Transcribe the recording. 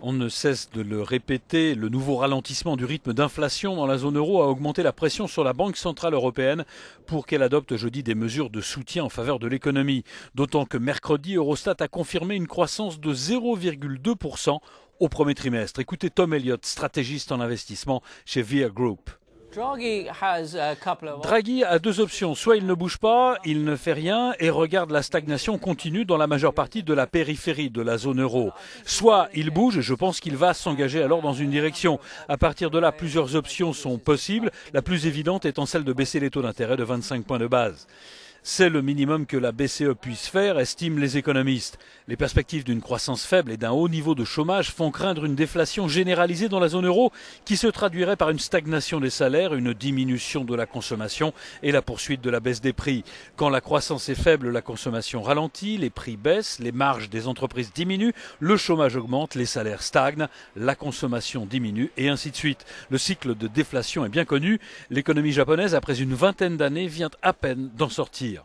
On ne cesse de le répéter, le nouveau ralentissement du rythme d'inflation dans la zone euro a augmenté la pression sur la Banque centrale européenne pour qu'elle adopte jeudi des mesures de soutien en faveur de l'économie. D'autant que mercredi, Eurostat a confirmé une croissance de 0,2% au premier trimestre. Écoutez Tom Elliott, stratégiste en investissement chez Via Group. Draghi a deux options. Soit il ne bouge pas, il ne fait rien et regarde la stagnation continue dans la majeure partie de la périphérie de la zone euro. Soit il bouge, et je pense qu'il va s'engager alors dans une direction. À partir de là, plusieurs options sont possibles. La plus évidente étant celle de baisser les taux d'intérêt de 25 points de base. C'est le minimum que la BCE puisse faire, estiment les économistes. Les perspectives d'une croissance faible et d'un haut niveau de chômage font craindre une déflation généralisée dans la zone euro qui se traduirait par une stagnation des salaires, une diminution de la consommation et la poursuite de la baisse des prix. Quand la croissance est faible, la consommation ralentit, les prix baissent, les marges des entreprises diminuent, le chômage augmente, les salaires stagnent, la consommation diminue et ainsi de suite. Le cycle de déflation est bien connu. L'économie japonaise, après une vingtaine d'années, vient à peine d'en sortir.